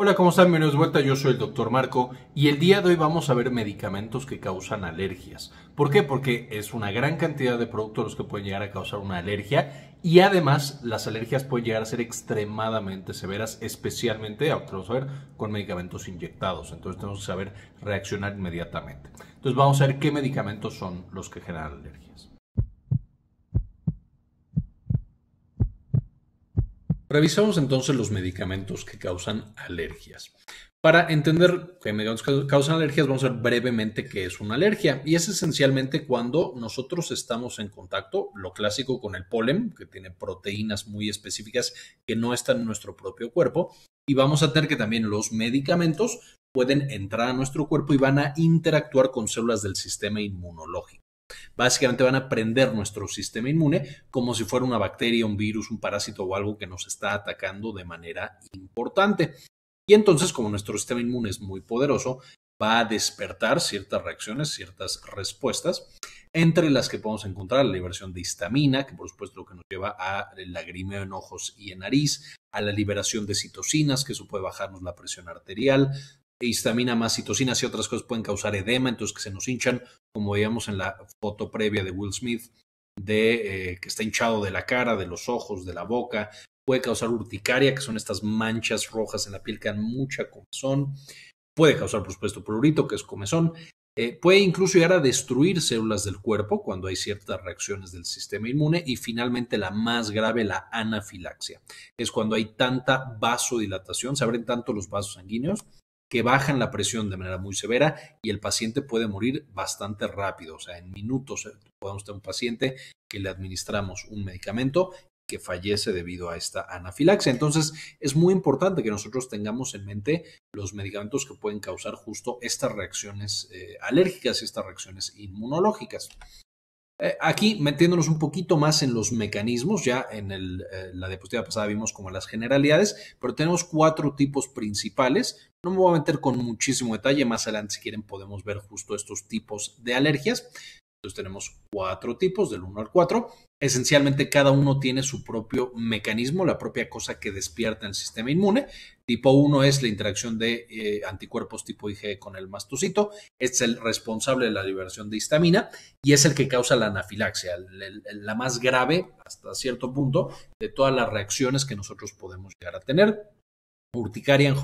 Hola, ¿cómo están? Bienvenidos de vuelta, yo soy el doctor Marco y el día de hoy vamos a ver medicamentos que causan alergias. ¿Por qué? Porque es una gran cantidad de productos los que pueden llegar a causar una alergia y además las alergias pueden llegar a ser extremadamente severas, especialmente, ah, ver, con medicamentos inyectados. Entonces tenemos que saber reaccionar inmediatamente. Entonces vamos a ver qué medicamentos son los que generan alergias. Revisamos entonces los medicamentos que causan alergias. Para entender qué medicamentos causan alergias, vamos a ver brevemente qué es una alergia. Y es esencialmente cuando nosotros estamos en contacto, lo clásico con el polen, que tiene proteínas muy específicas que no están en nuestro propio cuerpo. Y vamos a tener que también los medicamentos pueden entrar a nuestro cuerpo y van a interactuar con células del sistema inmunológico. Básicamente van a prender nuestro sistema inmune como si fuera una bacteria, un virus, un parásito o algo que nos está atacando de manera importante. Y entonces, como nuestro sistema inmune es muy poderoso, va a despertar ciertas reacciones, ciertas respuestas, entre las que podemos encontrar la liberación de histamina, que por supuesto lo que nos lleva a lagrimeo en ojos y en nariz, a la liberación de citocinas, que eso puede bajarnos la presión arterial, histamina más citocinas y otras cosas pueden causar edema, entonces que se nos hinchan, como veíamos en la foto previa de Will Smith, de eh, que está hinchado de la cara, de los ojos, de la boca, puede causar urticaria, que son estas manchas rojas en la piel que dan mucha comezón, puede causar, por supuesto, prurito, que es comezón, eh, puede incluso llegar a destruir células del cuerpo cuando hay ciertas reacciones del sistema inmune y finalmente la más grave, la anafilaxia, es cuando hay tanta vasodilatación, se abren tanto los vasos sanguíneos que bajan la presión de manera muy severa y el paciente puede morir bastante rápido. O sea, en minutos eh, podemos tener un paciente que le administramos un medicamento que fallece debido a esta anafilaxia. Entonces, es muy importante que nosotros tengamos en mente los medicamentos que pueden causar justo estas reacciones eh, alérgicas y estas reacciones inmunológicas. Eh, aquí, metiéndonos un poquito más en los mecanismos, ya en la diapositiva pasada vimos como las generalidades, pero tenemos cuatro tipos principales no me voy a meter con muchísimo detalle, más adelante si quieren podemos ver justo estos tipos de alergias. Entonces tenemos cuatro tipos, del 1 al 4. Esencialmente cada uno tiene su propio mecanismo, la propia cosa que despierta el sistema inmune. Tipo 1 es la interacción de eh, anticuerpos tipo IgE con el mastocito. Este es el responsable de la liberación de histamina y es el que causa la anafilaxia, la más grave hasta cierto punto de todas las reacciones que nosotros podemos llegar a tener urticaria,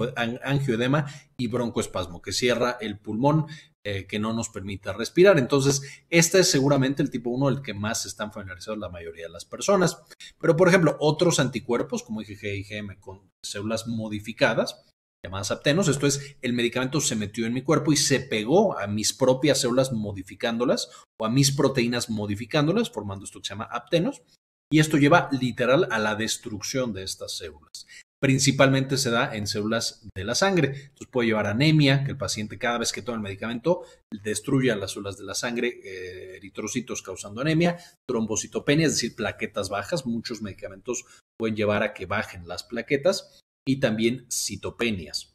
angioedema y broncoespasmo, que cierra el pulmón, eh, que no nos permite respirar. Entonces, este es seguramente el tipo 1, el que más están familiarizados la mayoría de las personas. Pero, por ejemplo, otros anticuerpos, como IgG y IgM, con células modificadas, llamadas aptenos, esto es, el medicamento se metió en mi cuerpo y se pegó a mis propias células modificándolas o a mis proteínas modificándolas, formando esto que se llama aptenos. Y esto lleva literal a la destrucción de estas células principalmente se da en células de la sangre. Entonces puede llevar anemia, que el paciente cada vez que toma el medicamento destruya las células de la sangre, eh, eritrocitos causando anemia, trombocitopenia, es decir, plaquetas bajas. Muchos medicamentos pueden llevar a que bajen las plaquetas y también citopenias,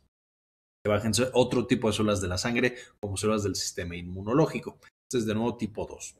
que bajen otro tipo de células de la sangre como células del sistema inmunológico. Este es de nuevo tipo 2.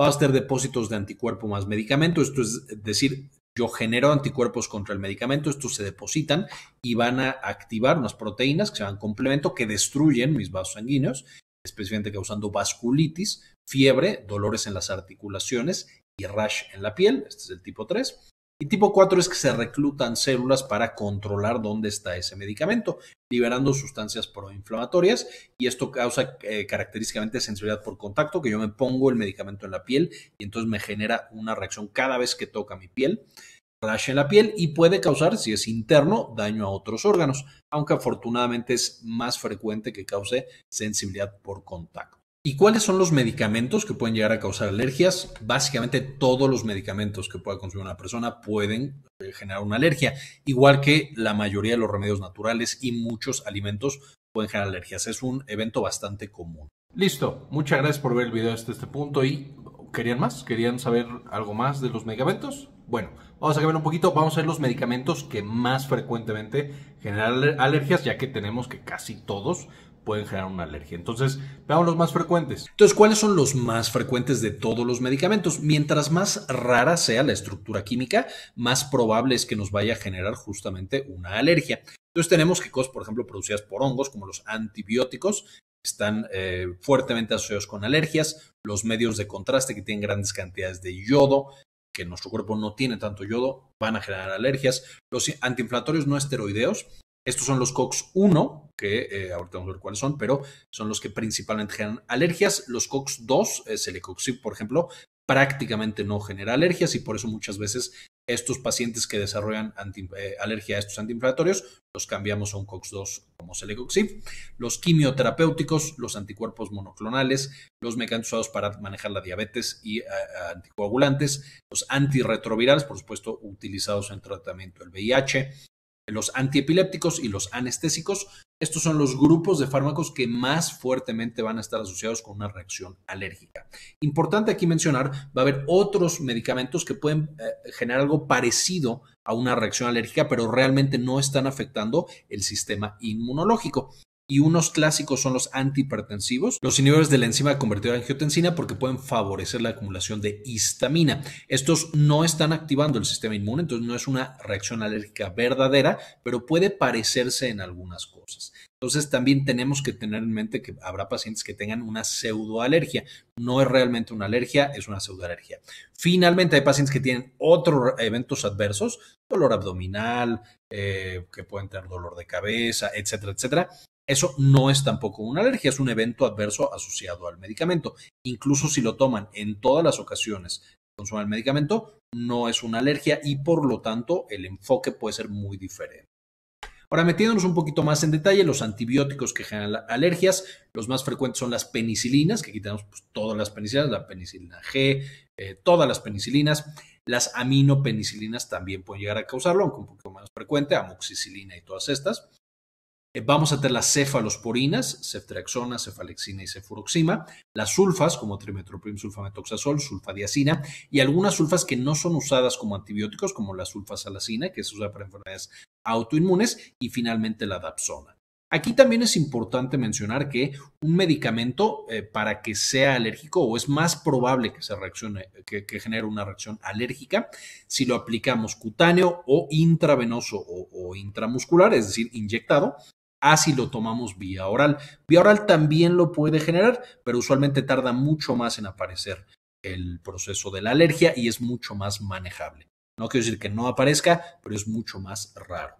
Va a ser depósitos de anticuerpo más medicamento, esto es decir, yo genero anticuerpos contra el medicamento, estos se depositan y van a activar unas proteínas que se llaman complemento que destruyen mis vasos sanguíneos, especialmente causando vasculitis, fiebre, dolores en las articulaciones y rash en la piel, este es el tipo 3. Y tipo 4 es que se reclutan células para controlar dónde está ese medicamento, liberando sustancias proinflamatorias y esto causa eh, característicamente sensibilidad por contacto, que yo me pongo el medicamento en la piel y entonces me genera una reacción cada vez que toca mi piel, rashe en la piel y puede causar, si es interno, daño a otros órganos, aunque afortunadamente es más frecuente que cause sensibilidad por contacto. ¿Y cuáles son los medicamentos que pueden llegar a causar alergias? Básicamente todos los medicamentos que pueda consumir una persona pueden eh, generar una alergia, igual que la mayoría de los remedios naturales y muchos alimentos pueden generar alergias. Es un evento bastante común. Listo, muchas gracias por ver el video hasta este punto y ¿querían más? ¿Querían saber algo más de los medicamentos? Bueno, vamos a cambiar un poquito, vamos a ver los medicamentos que más frecuentemente generan alergias, ya que tenemos que casi todos pueden generar una alergia. Entonces, veamos los más frecuentes. Entonces, ¿cuáles son los más frecuentes de todos los medicamentos? Mientras más rara sea la estructura química, más probable es que nos vaya a generar justamente una alergia. Entonces, tenemos que cosas, por ejemplo, producidas por hongos, como los antibióticos, están eh, fuertemente asociados con alergias, los medios de contraste que tienen grandes cantidades de yodo, que nuestro cuerpo no tiene tanto yodo, van a generar alergias. Los antiinflamatorios no esteroideos estos son los COX-1, que eh, ahorita vamos a ver cuáles son, pero son los que principalmente generan alergias. Los COX-2, el celecoxib, por ejemplo, prácticamente no genera alergias y por eso muchas veces estos pacientes que desarrollan eh, alergia a estos antiinflamatorios los cambiamos a un COX-2 como celecoxib. Los quimioterapéuticos, los anticuerpos monoclonales, los mecanismos usados para manejar la diabetes y eh, anticoagulantes, los antirretrovirales, por supuesto, utilizados en tratamiento del VIH, los antiepilépticos y los anestésicos. Estos son los grupos de fármacos que más fuertemente van a estar asociados con una reacción alérgica. Importante aquí mencionar, va a haber otros medicamentos que pueden eh, generar algo parecido a una reacción alérgica, pero realmente no están afectando el sistema inmunológico y unos clásicos son los antihipertensivos, los inhibidores de la enzima convertida en angiotensina porque pueden favorecer la acumulación de histamina. Estos no están activando el sistema inmune, entonces no es una reacción alérgica verdadera, pero puede parecerse en algunas cosas. Entonces también tenemos que tener en mente que habrá pacientes que tengan una pseudoalergia. No es realmente una alergia, es una pseudoalergia. Finalmente hay pacientes que tienen otros eventos adversos, dolor abdominal, eh, que pueden tener dolor de cabeza, etcétera, etcétera. Eso no es tampoco una alergia, es un evento adverso asociado al medicamento. Incluso si lo toman en todas las ocasiones que consuman el medicamento, no es una alergia y por lo tanto el enfoque puede ser muy diferente. Ahora, metiéndonos un poquito más en detalle, los antibióticos que generan alergias, los más frecuentes son las penicilinas, que quitamos tenemos pues, todas las penicilinas, la penicilina G, eh, todas las penicilinas. Las aminopenicilinas también pueden llegar a causarlo, aunque un poquito menos frecuente, amoxicilina y todas estas. Eh, vamos a tener las cefalosporinas, ceftriaxona, cefalexina y cefuroxima, las sulfas como trimetoprim, sulfametoxazol, sulfadiacina y algunas sulfas que no son usadas como antibióticos como la sulfasalacina que se usa para enfermedades autoinmunes y finalmente la dapsona. Aquí también es importante mencionar que un medicamento eh, para que sea alérgico o es más probable que se reaccione, que, genere una reacción alérgica, si lo aplicamos cutáneo o intravenoso o intramuscular, es decir, inyectado, así ah, lo tomamos vía oral. Vía oral también lo puede generar, pero usualmente tarda mucho más en aparecer el proceso de la alergia y es mucho más manejable. No quiero decir que no aparezca, pero es mucho más raro.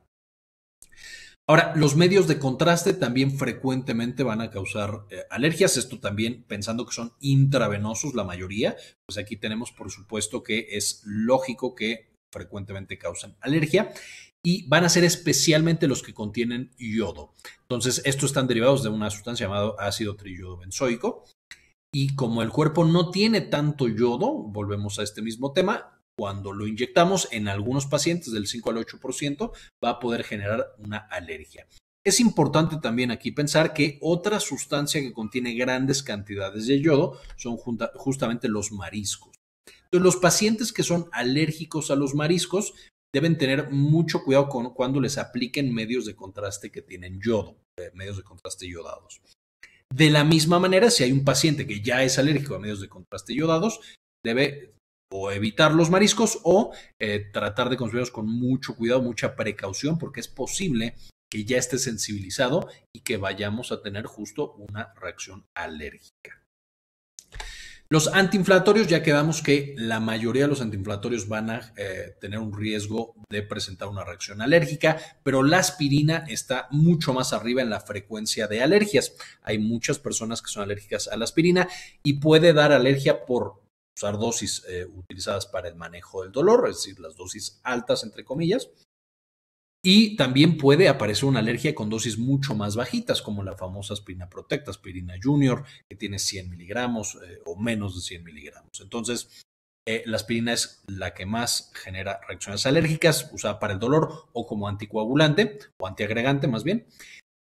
Ahora, los medios de contraste también frecuentemente van a causar eh, alergias. Esto también pensando que son intravenosos la mayoría. Pues aquí tenemos, por supuesto, que es lógico que frecuentemente causan alergia y van a ser especialmente los que contienen yodo. Entonces, estos están derivados de una sustancia llamada ácido triyodobenzoico. Y como el cuerpo no tiene tanto yodo, volvemos a este mismo tema, cuando lo inyectamos en algunos pacientes del 5 al 8% va a poder generar una alergia. Es importante también aquí pensar que otra sustancia que contiene grandes cantidades de yodo son justamente los mariscos. Entonces, los pacientes que son alérgicos a los mariscos deben tener mucho cuidado con cuando les apliquen medios de contraste que tienen yodo, eh, medios de contraste yodados. De la misma manera, si hay un paciente que ya es alérgico a medios de contraste yodados, debe o evitar los mariscos o eh, tratar de consumirlos con mucho cuidado, mucha precaución, porque es posible que ya esté sensibilizado y que vayamos a tener justo una reacción alérgica. Los antiinflatorios, ya quedamos que la mayoría de los antiinflatorios van a eh, tener un riesgo de presentar una reacción alérgica, pero la aspirina está mucho más arriba en la frecuencia de alergias. Hay muchas personas que son alérgicas a la aspirina y puede dar alergia por usar dosis eh, utilizadas para el manejo del dolor, es decir, las dosis altas, entre comillas, y también puede aparecer una alergia con dosis mucho más bajitas, como la famosa aspirina protecta, aspirina junior, que tiene 100 miligramos eh, o menos de 100 miligramos. Entonces, eh, la aspirina es la que más genera reacciones alérgicas, usada para el dolor o como anticoagulante o antiagregante más bien.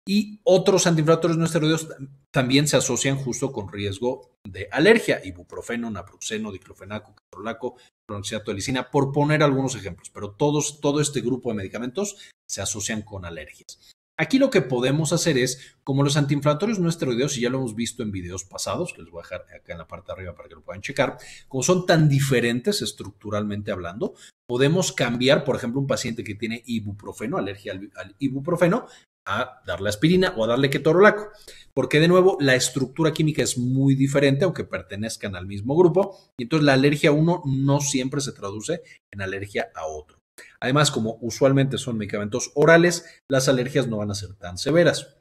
Y otros antiinflamatorios no esteroideos también se asocian justo con riesgo de alergia, ibuprofeno, naproxeno, diclofenaco, caprolaco, pronoxiato por poner algunos ejemplos, pero todos, todo este grupo de medicamentos se asocian con alergias. Aquí lo que podemos hacer es, como los antiinflamatorios no esteroideos, y ya lo hemos visto en videos pasados, que les voy a dejar acá en la parte de arriba para que lo puedan checar, como son tan diferentes estructuralmente hablando, podemos cambiar, por ejemplo, un paciente que tiene ibuprofeno, alergia al, ibuprofeno, a darle aspirina o a darle ketorolaco, porque de nuevo la estructura química es muy diferente, aunque pertenezcan al mismo grupo, y entonces la alergia a uno no siempre se traduce en alergia a otro. Además, como usualmente son medicamentos orales, las alergias no van a ser tan severas.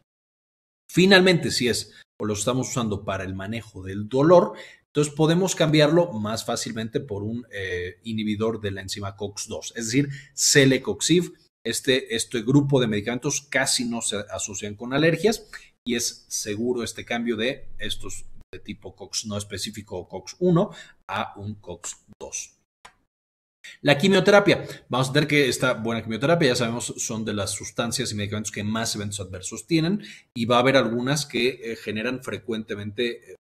Finalmente, si es o lo estamos usando para el manejo del dolor, entonces podemos cambiarlo más fácilmente por un eh, inhibidor de la enzima COX-2, es decir, celecoxib este, este, grupo de medicamentos casi no se asocian con alergias y es seguro este cambio de estos de tipo COX no específico o COX-1 a un COX-2. La quimioterapia. Vamos a ver que esta buena quimioterapia, ya sabemos, son de las sustancias y medicamentos que más eventos adversos tienen y va a haber algunas que eh, generan frecuentemente un eh,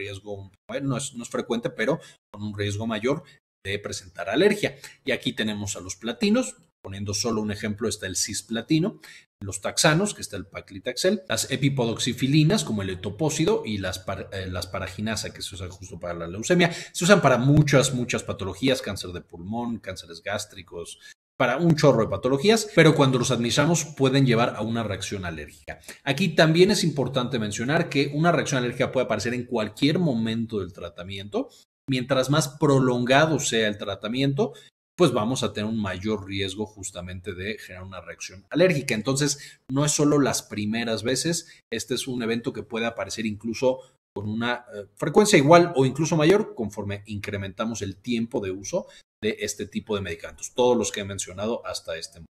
riesgo, no es, no frecuente, pero con un riesgo mayor de presentar alergia. Y aquí tenemos a los platinos, poniendo solo un ejemplo, está el cisplatino, los taxanos, que está el paclitaxel, las epipodoxifilinas, como el etopósido, y las, eh, las paraginasa, que se usan justo para la leucemia. Se usan para muchas, muchas patologías, cáncer de pulmón, cánceres gástricos, para un chorro de patologías, pero cuando los administramos pueden llevar a una reacción alérgica. Aquí también es importante mencionar que una reacción alérgica puede aparecer en cualquier momento del tratamiento. Mientras más prolongado sea el tratamiento, pues vamos a tener un mayor riesgo justamente de generar una reacción alérgica. Entonces, no es solo las primeras veces, este es un evento que puede aparecer incluso con una eh, frecuencia igual o incluso mayor conforme incrementamos el tiempo de uso de este tipo de medicamentos, todos los que he mencionado hasta este momento.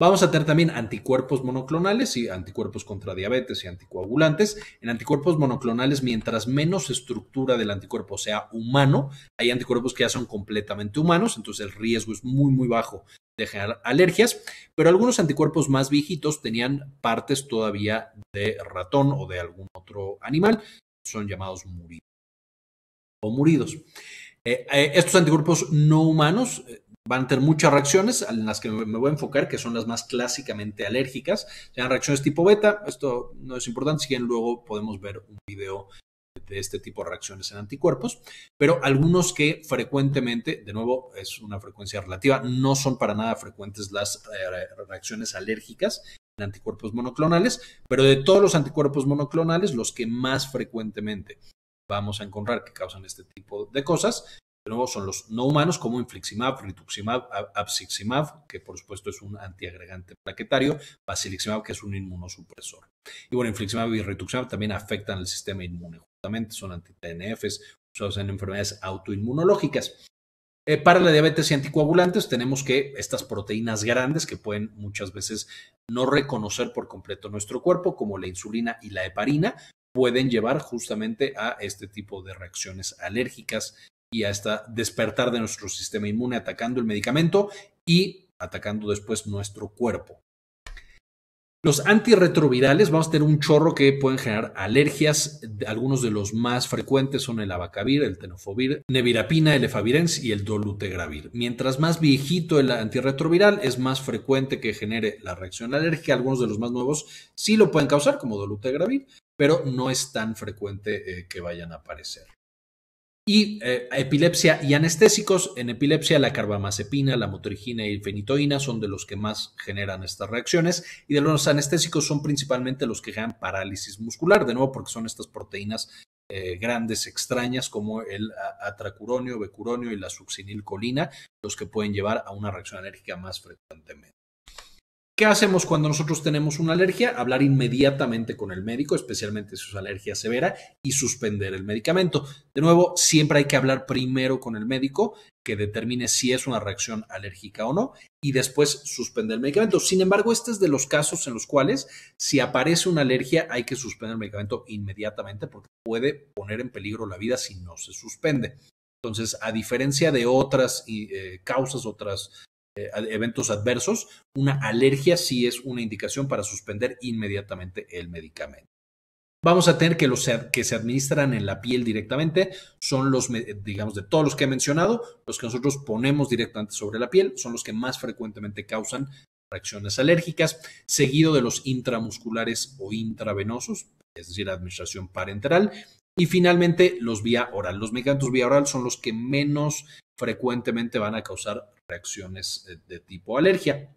Vamos a tener también anticuerpos monoclonales y anticuerpos contra diabetes y anticoagulantes. En anticuerpos monoclonales, mientras menos estructura del anticuerpo sea humano, hay anticuerpos que ya son completamente humanos, entonces el riesgo es muy, muy bajo de generar alergias, pero algunos anticuerpos más viejitos tenían partes todavía de ratón o de algún otro animal, son llamados muridos o muridos. Eh, eh, estos anticuerpos no humanos eh, Van a tener muchas reacciones en las que me voy a enfocar, que son las más clásicamente alérgicas. Sean reacciones tipo beta, esto no es importante, si bien luego podemos ver un video de este tipo de reacciones en anticuerpos, pero algunos que frecuentemente, de nuevo, es una frecuencia relativa, no son para nada frecuentes las eh, reacciones alérgicas en anticuerpos monoclonales, pero de todos los anticuerpos monoclonales, los que más frecuentemente vamos a encontrar que causan este tipo de cosas nuevo, son los no humanos como infliximab, rituximab, abciximab, que por supuesto es un antiagregante plaquetario, basiliximab, que es un inmunosupresor. Y bueno, infliximab y rituximab también afectan el sistema inmune, justamente son anti-TNFs usados en enfermedades autoinmunológicas. Eh, para la diabetes y anticoagulantes tenemos que estas proteínas grandes que pueden muchas veces no reconocer por completo nuestro cuerpo, como la insulina y la heparina, pueden llevar justamente a este tipo de reacciones alérgicas y hasta despertar de nuestro sistema inmune atacando el medicamento y atacando después nuestro cuerpo. Los antirretrovirales, vamos a tener un chorro que pueden generar alergias. Algunos de los más frecuentes son el abacavir, el tenofovir, nevirapina, el efavirenz y el dolutegravir. Mientras más viejito el antirretroviral, es más frecuente que genere la reacción alérgica. Algunos de los más nuevos sí lo pueden causar, como dolutegravir, pero no es tan frecuente eh, que vayan a aparecer. Y eh, epilepsia y anestésicos, en epilepsia la carbamazepina, la motrigina y fenitoína son de los que más generan estas reacciones y de los anestésicos son principalmente los que generan parálisis muscular, de nuevo porque son estas proteínas eh, grandes, extrañas como el atracuronio, becuronio y la succinilcolina, los que pueden llevar a una reacción alérgica más frecuentemente. ¿Qué hacemos cuando nosotros tenemos una alergia? Hablar inmediatamente con el médico, especialmente si es alergia severa, y suspender el medicamento. De nuevo, siempre hay que hablar primero con el médico que determine si es una reacción alérgica o no, y después suspender el medicamento. Sin embargo, este es de los casos en los cuales si aparece una alergia hay que suspender el medicamento inmediatamente porque puede poner en peligro la vida si no se suspende. Entonces, a diferencia de otras eh, causas, otras eh, eventos adversos, una alergia sí es una indicación para suspender inmediatamente el medicamento. Vamos a tener que los que se administran en la piel directamente son los, digamos, de todos los que he mencionado, los que nosotros ponemos directamente sobre la piel, son los que más frecuentemente causan reacciones alérgicas, seguido de los intramusculares o intravenosos, es decir, administración parenteral, y finalmente los vía oral. Los medicamentos vía oral son los que menos frecuentemente van a causar reacciones eh, de tipo alergia.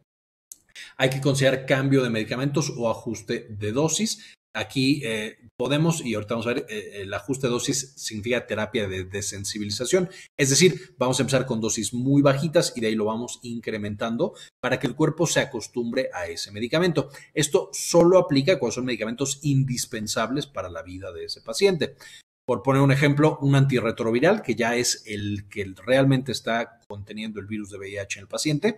Hay que considerar cambio de medicamentos o ajuste de dosis. Aquí eh, podemos, y ahorita vamos a ver, eh, el ajuste de dosis significa terapia de desensibilización. Es decir, vamos a empezar con dosis muy bajitas y de ahí lo vamos incrementando para que el cuerpo se acostumbre a ese medicamento. Esto solo aplica cuando son medicamentos indispensables para la vida de ese paciente por poner un ejemplo, un antirretroviral, que ya es el que realmente está conteniendo el virus de VIH en el paciente,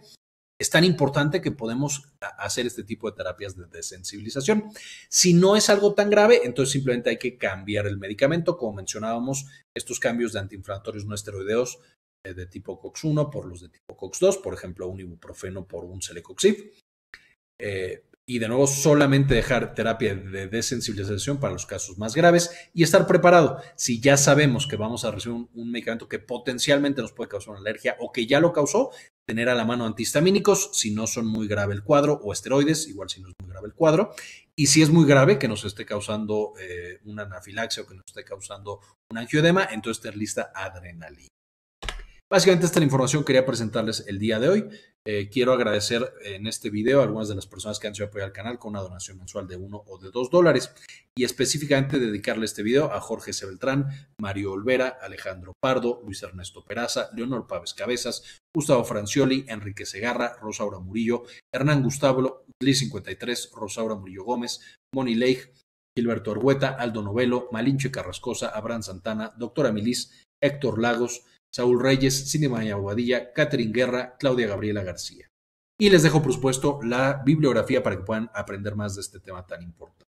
es tan importante que podemos hacer este tipo de terapias de desensibilización. Si no es algo tan grave, entonces simplemente hay que cambiar el medicamento. Como mencionábamos, estos cambios de antiinflamatorios no esteroideos eh, de tipo COX-1 por los de tipo COX-2, por ejemplo, un ibuprofeno por un celecoxib. Eh, y de nuevo solamente dejar terapia de desensibilización para los casos más graves y estar preparado. Si ya sabemos que vamos a recibir un, medicamento que potencialmente nos puede causar una alergia o que ya lo causó, tener a la mano antihistamínicos si no son muy grave el cuadro o esteroides, igual si no es muy grave el cuadro. Y si es muy grave que nos esté causando eh, una anafilaxia o que nos esté causando un angioedema, entonces tener lista adrenalina. Básicamente esta es la información que quería presentarles el día de hoy. Eh, quiero agradecer en este video a algunas de las personas que han sido apoyar al canal con una donación mensual de uno o de dos dólares y específicamente dedicarle este video a Jorge C. Beltrán, Mario Olvera, Alejandro Pardo, Luis Ernesto Peraza, Leonor Pávez Cabezas, Gustavo Francioli, Enrique Segarra, Rosaura Murillo, Hernán Gustavo, Liz 53, Rosaura Murillo Gómez, Moni Leigh, Gilberto Argueta, Aldo Novelo, Malinche Carrascosa, Abraham Santana, Doctora Milis, Héctor Lagos, Saúl Reyes, Cine y Aguadilla, Catherine Guerra, Claudia Gabriela García. Y les dejo, por supuesto, la bibliografía para que puedan aprender más de este tema tan importante.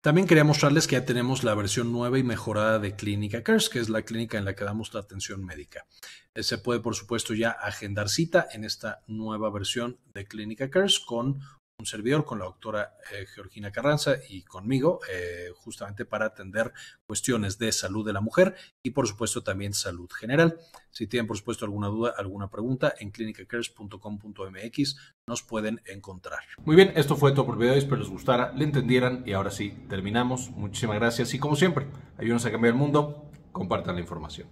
También quería mostrarles que ya tenemos la versión nueva y mejorada de Clínica CARES, que es la clínica en la que damos la atención médica. Eh, se puede, por supuesto, ya agendar cita en esta nueva versión de Clínica CARES con servidor, con la doctora eh, Georgina Carranza y conmigo, eh, justamente para atender cuestiones de salud de la mujer y por supuesto también salud general. Si tienen por supuesto alguna duda, alguna pregunta, en clinicacares.com.mx nos pueden encontrar. Muy bien, esto fue todo por espero les gustara, le entendieran y ahora sí, terminamos. Muchísimas gracias y como siempre, ayúdenos a cambiar el mundo, compartan la información.